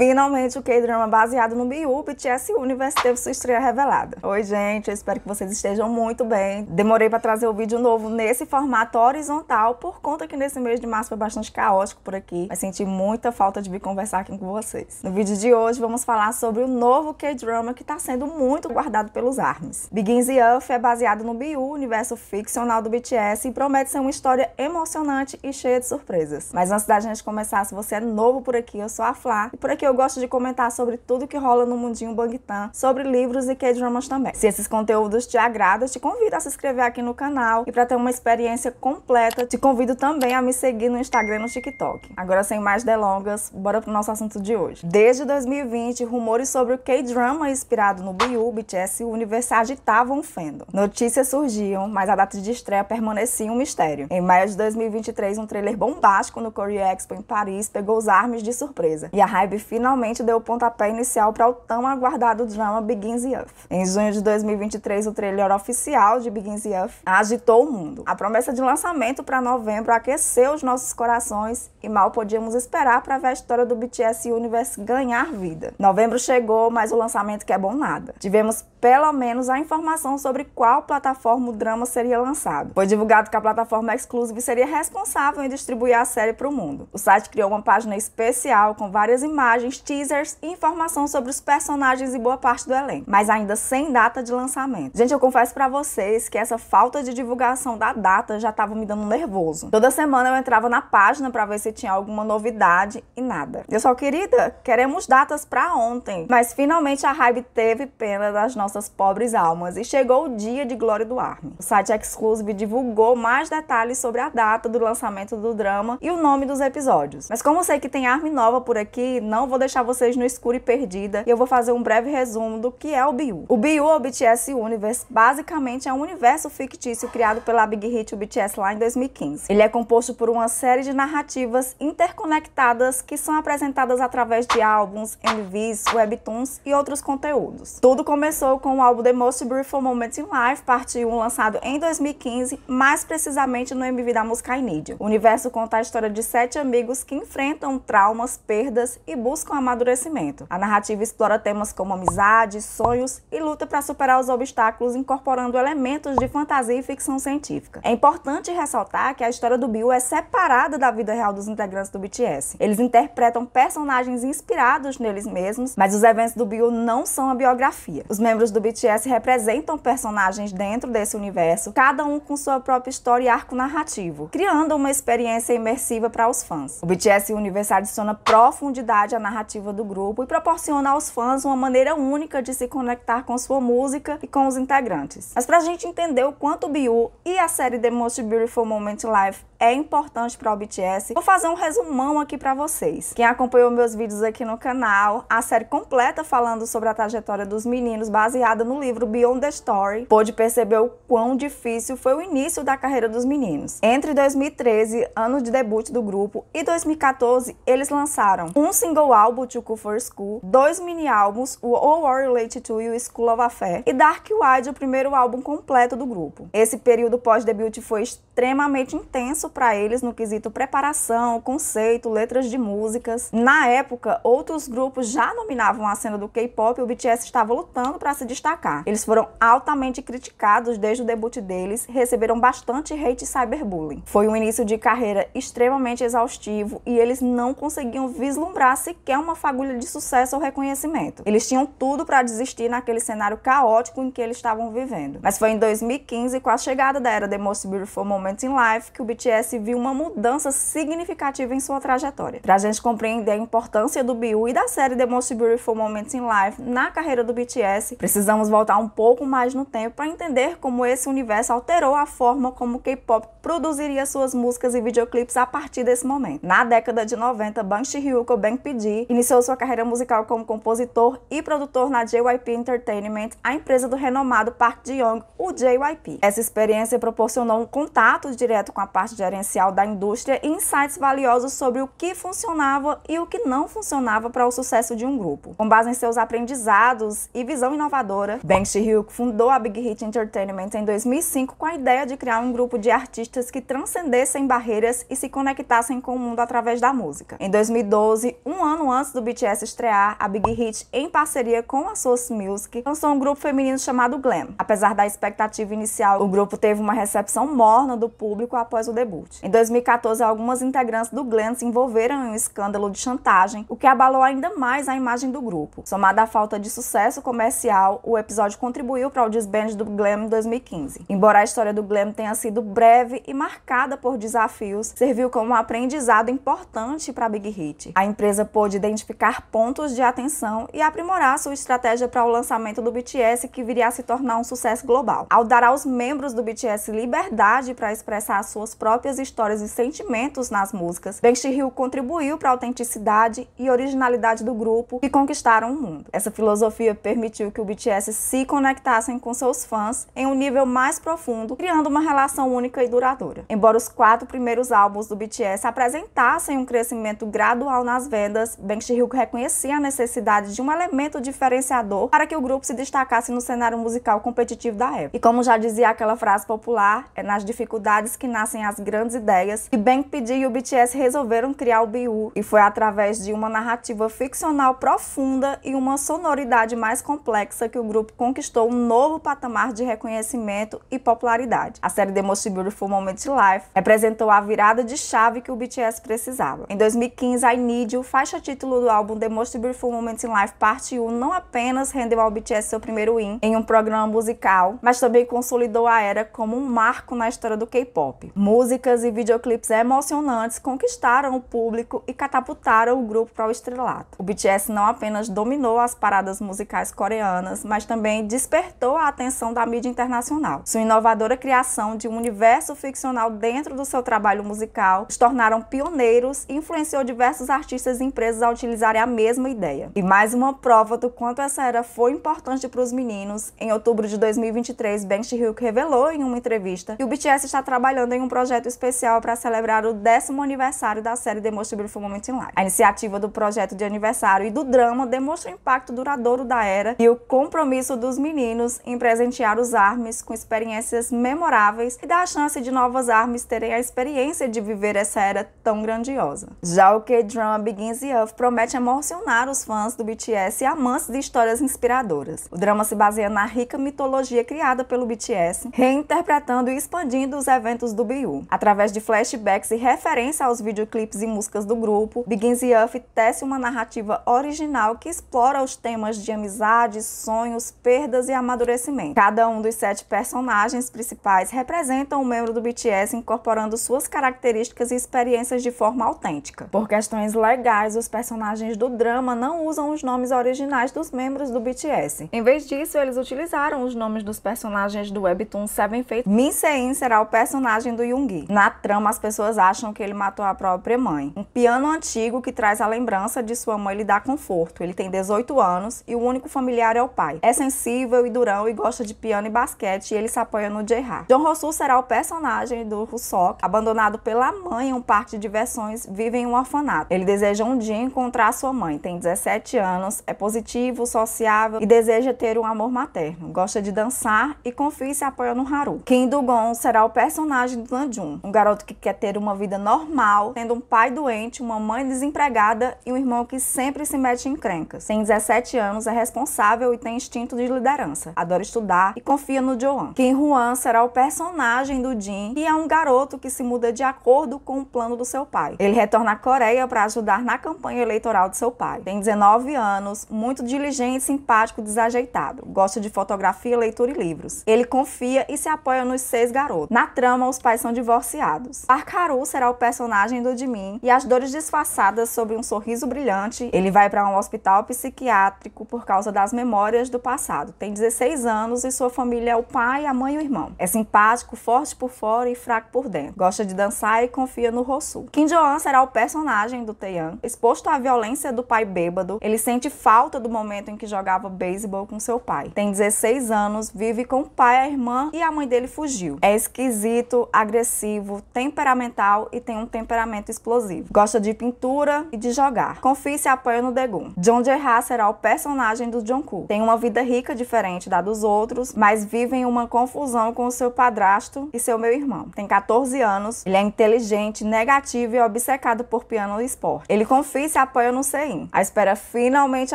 Finalmente, o K-drama baseado no Biu, BTS Universe, teve sua estreia revelada. Oi, gente, eu espero que vocês estejam muito bem. Demorei para trazer o vídeo novo nesse formato horizontal, por conta que nesse mês de março foi bastante caótico por aqui, mas senti muita falta de vir conversar aqui com vocês. No vídeo de hoje, vamos falar sobre o novo K-drama que está sendo muito guardado pelos ARMYs. Begins the Earth é baseado no Biu, universo ficcional do BTS, e promete ser uma história emocionante e cheia de surpresas. Mas antes da gente começar, se você é novo por aqui, eu sou a Flá, e por aqui eu eu gosto de comentar sobre tudo que rola no mundinho Bangtan, sobre livros e K-dramas também. Se esses conteúdos te agradam, te convido a se inscrever aqui no canal e para ter uma experiência completa, te convido também a me seguir no Instagram e no TikTok. Agora, sem mais delongas, bora pro nosso assunto de hoje. Desde 2020, rumores sobre o K-drama inspirado no BU, BTS e o universo agitavam fendo. Notícias surgiam, mas a data de estreia permanecia um mistério. Em maio de 2023, um trailer bombástico no Korea Expo em Paris pegou os armes de surpresa e a hype finalmente deu o pontapé inicial para o tão aguardado drama Begins Youth. Em junho de 2023, o trailer oficial de Begins Youth agitou o mundo. A promessa de lançamento para novembro aqueceu os nossos corações e mal podíamos esperar para ver a história do BTS Universe ganhar vida. Novembro chegou, mas o lançamento que é bom nada. Tivemos pelo menos a informação sobre qual plataforma o drama seria lançado. Foi divulgado que a plataforma Exclusive seria responsável em distribuir a série para o mundo. O site criou uma página especial com várias imagens, teasers e informação sobre os personagens e boa parte do elenco, mas ainda sem data de lançamento. Gente, eu confesso para vocês que essa falta de divulgação da data já estava me dando nervoso. Toda semana eu entrava na página para ver se tinha alguma novidade e nada. Eu só querida, queremos datas para ontem, mas finalmente a hype teve pena das nossas nossas pobres almas e chegou o dia de glória do Armin. O site Exclusive divulgou mais detalhes sobre a data do lançamento do drama e o nome dos episódios. Mas como sei que tem Armin nova por aqui, não vou deixar vocês no escuro e perdida e eu vou fazer um breve resumo do que é o BIU. O BIU ou BTS Universe basicamente é um universo fictício criado pela Big Hit o BTS lá em 2015. Ele é composto por uma série de narrativas interconectadas que são apresentadas através de álbuns, MVs, webtoons e outros conteúdos. Tudo começou com o álbum The Most Beautiful Moments in Life, parte 1, lançado em 2015, mais precisamente no MV da música I Need. O universo conta a história de sete amigos que enfrentam traumas, perdas e buscam amadurecimento. A narrativa explora temas como amizade, sonhos e luta para superar os obstáculos, incorporando elementos de fantasia e ficção científica. É importante ressaltar que a história do Bill é separada da vida real dos integrantes do BTS. Eles interpretam personagens inspirados neles mesmos, mas os eventos do Bill não são a biografia. Os membros membros do BTS representam personagens dentro desse universo, cada um com sua própria história e arco narrativo, criando uma experiência imersiva para os fãs. O BTS Universe adiciona profundidade à narrativa do grupo e proporciona aos fãs uma maneira única de se conectar com sua música e com os integrantes. Mas para a gente entender o quanto o Biu e a série The Most Beautiful Moment Live é importante para o BTS. Vou fazer um resumão aqui para vocês. Quem acompanhou meus vídeos aqui no canal, a série completa falando sobre a trajetória dos meninos, baseada no livro Beyond the Story, pôde perceber o quão difícil foi o início da carreira dos meninos. Entre 2013, ano de debut do grupo, e 2014, eles lançaram um single álbum, Chuku for School, dois mini álbuns, o All War Related to You, School of Affair, e Dark Wide, o primeiro álbum completo do grupo. Esse período pós-debut foi extremamente extremamente intenso para eles no quesito preparação, conceito, letras de músicas. Na época, outros grupos já dominavam a cena do K-pop e o BTS estava lutando para se destacar. Eles foram altamente criticados desde o debut deles, receberam bastante hate e cyberbullying. Foi um início de carreira extremamente exaustivo e eles não conseguiam vislumbrar sequer uma fagulha de sucesso ou reconhecimento. Eles tinham tudo para desistir naquele cenário caótico em que eles estavam vivendo. Mas foi em 2015, com a chegada da era The Most Beautiful Moment Moments in Life que o BTS viu uma mudança significativa em sua trajetória. Pra gente compreender a importância do BU e da série The Most Beautiful Moments in Life na carreira do BTS, precisamos voltar um pouco mais no tempo para entender como esse universo alterou a forma como o K-pop produziria suas músicas e videoclipes a partir desse momento. Na década de 90, Bang Shihyuko Bang PD iniciou sua carreira musical como compositor e produtor na JYP Entertainment, a empresa do renomado Park Ji-young, o JYP. Essa experiência proporcionou um contato contato direto com a parte gerencial da indústria e insights valiosos sobre o que funcionava e o que não funcionava para o sucesso de um grupo. Com base em seus aprendizados e visão inovadora, Ben Hill fundou a Big Hit Entertainment em 2005 com a ideia de criar um grupo de artistas que transcendessem barreiras e se conectassem com o mundo através da música. Em 2012, um ano antes do BTS estrear, a Big Hit, em parceria com a Source Music, lançou um grupo feminino chamado Glam. Apesar da expectativa inicial, o grupo teve uma recepção morna do público após o debut. Em 2014, algumas integrantes do Glenn se envolveram em um escândalo de chantagem, o que abalou ainda mais a imagem do grupo. Somada à falta de sucesso comercial, o episódio contribuiu para o desband do Glam em 2015. Embora a história do Glam tenha sido breve e marcada por desafios, serviu como um aprendizado importante para Big Hit. A empresa pôde identificar pontos de atenção e aprimorar sua estratégia para o lançamento do BTS, que viria a se tornar um sucesso global. Ao dar aos membros do BTS liberdade para para expressar suas próprias histórias e sentimentos nas músicas, Bengshy Hill contribuiu para a autenticidade e originalidade do grupo que conquistaram o mundo. Essa filosofia permitiu que o BTS se conectassem com seus fãs em um nível mais profundo, criando uma relação única e duradoura. Embora os quatro primeiros álbuns do BTS apresentassem um crescimento gradual nas vendas, Bengshy Hill reconhecia a necessidade de um elemento diferenciador para que o grupo se destacasse no cenário musical competitivo da época. E como já dizia aquela frase popular, é nas dificuldades dificuldades que nascem as grandes ideias, e Pd e o BTS resolveram criar o BU, e foi através de uma narrativa ficcional profunda e uma sonoridade mais complexa que o grupo conquistou um novo patamar de reconhecimento e popularidade. A série The Most Beautiful Moment Life representou a virada de chave que o BTS precisava. Em 2015, I Need You, faixa título do álbum The Most Beautiful Moment in Life Parte 1, não apenas rendeu ao BTS seu primeiro win em um programa musical, mas também consolidou a era como um marco na história do K-pop. Músicas e videoclipes emocionantes conquistaram o público e catapultaram o grupo para o estrelato. O BTS não apenas dominou as paradas musicais coreanas, mas também despertou a atenção da mídia internacional. Sua inovadora criação de um universo ficcional dentro do seu trabalho musical os tornaram pioneiros e influenciou diversos artistas e empresas a utilizarem a mesma ideia. E mais uma prova do quanto essa era foi importante para os meninos. Em outubro de 2023, Ben Hyuk revelou em uma entrevista que o BTS está está trabalhando em um projeto especial para celebrar o décimo aniversário da série Demonstrable Moment in Life. A iniciativa do projeto de aniversário e do drama demonstra o impacto duradouro da era e o compromisso dos meninos em presentear os armes com experiências memoráveis e dar a chance de novas armes terem a experiência de viver essa era tão grandiosa. Já o K-Drama Begins Youth promete emocionar os fãs do BTS e amantes de histórias inspiradoras. O drama se baseia na rica mitologia criada pelo BTS, reinterpretando e expandindo os eventos do BU, através de flashbacks e referência aos videoclipes e músicas do grupo. Begins e Uff tece uma narrativa original que explora os temas de amizade, sonhos, perdas e amadurecimento. Cada um dos sete personagens principais representa um membro do BTS incorporando suas características e experiências de forma autêntica. Por questões legais, os personagens do drama não usam os nomes originais dos membros do BTS. Em vez disso, eles utilizaram os nomes dos personagens do webtoon Seven Fate. Min Sein será o personagem personagem do Jung. Na trama, as pessoas acham que ele matou a própria mãe. Um piano antigo que traz a lembrança de sua mãe lhe dá conforto. Ele tem 18 anos e o único familiar é o pai. É sensível e durão e gosta de piano e basquete e ele se apoia no Je-Ha. John Rossu será o personagem do Rousseau, abandonado pela mãe em um parque de diversões, vive em um orfanato. Ele deseja um dia encontrar sua mãe, tem 17 anos, é positivo, sociável e deseja ter um amor materno. Gosta de dançar e confia e se apoia no Haru. Kim Do-gon será o personagem personagem do Nanjun, um garoto que quer ter uma vida normal, tendo um pai doente, uma mãe desempregada e um irmão que sempre se mete em crencas. Tem 17 anos, é responsável e tem instinto de liderança. Adora estudar e confia no Joan. Kim Juan será o personagem do Jin, e é um garoto que se muda de acordo com o plano do seu pai. Ele retorna à Coreia para ajudar na campanha eleitoral de seu pai. Tem 19 anos, muito diligente, simpático, desajeitado. Gosta de fotografia, leitura e livros. Ele confia e se apoia nos seis garotos. Na trama, os pais são divorciados. Arcaru será o personagem do Jimin e as dores disfarçadas sob um sorriso brilhante. Ele vai para um hospital psiquiátrico por causa das memórias do passado. Tem 16 anos e sua família é o pai, a mãe e o irmão. É simpático, forte por fora e fraco por dentro. Gosta de dançar e confia no Rosu. Kim Joan será o personagem do Taeyang. Exposto à violência do pai bêbado, ele sente falta do momento em que jogava beisebol com seu pai. Tem 16 anos, vive com o pai, a irmã e a mãe dele fugiu. É esquisito esquisito, agressivo, temperamental e tem um temperamento explosivo. Gosta de pintura e de jogar. Confie se apoia no Degum. John J.H. será o personagem do Jungkook. Tem uma vida rica diferente da dos outros, mas vive em uma confusão com seu padrasto e seu meu irmão. Tem 14 anos, ele é inteligente, negativo e obcecado por piano e esporte. Ele confia e se apoia no Sein. A espera finalmente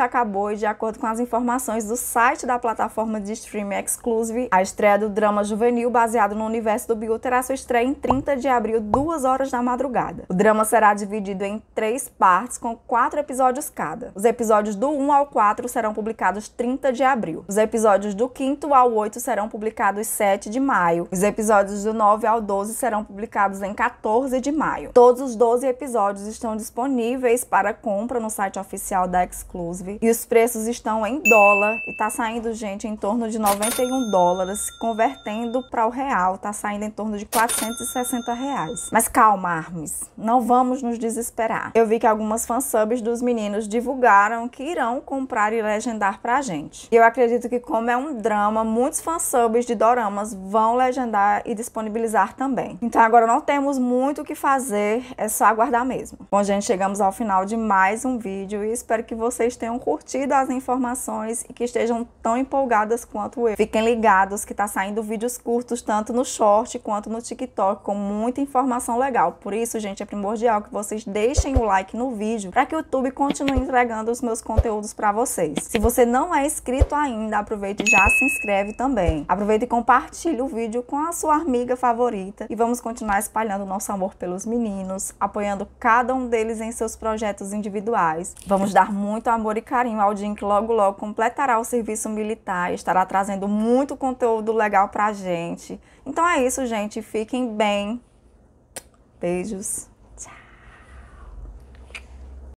acabou e, de acordo com as informações do site da plataforma de streaming Exclusive, a estreia do drama juvenil baseado no universo do o Bill terá sua estreia em 30 de abril, 2 horas da madrugada. O drama será dividido em três partes, com quatro episódios cada. Os episódios do 1 ao 4 serão publicados 30 de abril. Os episódios do 5 ao 8 serão publicados 7 de maio. Os episódios do 9 ao 12 serão publicados em 14 de maio. Todos os 12 episódios estão disponíveis para compra no site oficial da Exclusive e os preços estão em dólar e tá saindo, gente, em torno de 91 dólares, convertendo para o real, tá saindo em torno de 460 reais. Mas calma, Armes, não vamos nos desesperar. Eu vi que algumas fansubs dos meninos divulgaram que irão comprar e legendar pra gente. E eu acredito que como é um drama, muitos fansubs de doramas vão legendar e disponibilizar também. Então agora não temos muito o que fazer, é só aguardar mesmo. Bom, gente, chegamos ao final de mais um vídeo e espero que vocês tenham curtido as informações e que estejam tão empolgadas quanto eu. Fiquem ligados que tá saindo vídeos curtos tanto no short quanto no TikTok com muita informação legal. Por isso, gente, é primordial que vocês deixem o like no vídeo para que o YouTube continue entregando os meus conteúdos para vocês. Se você não é inscrito ainda, aproveite e já se inscreve também. Aproveita e compartilhe o vídeo com a sua amiga favorita e vamos continuar espalhando nosso amor pelos meninos, apoiando cada um deles em seus projetos individuais. Vamos dar muito amor e carinho ao Jim que logo logo completará o serviço militar e estará trazendo muito conteúdo legal pra gente. Então é isso, gente. Fiquem bem. Beijos.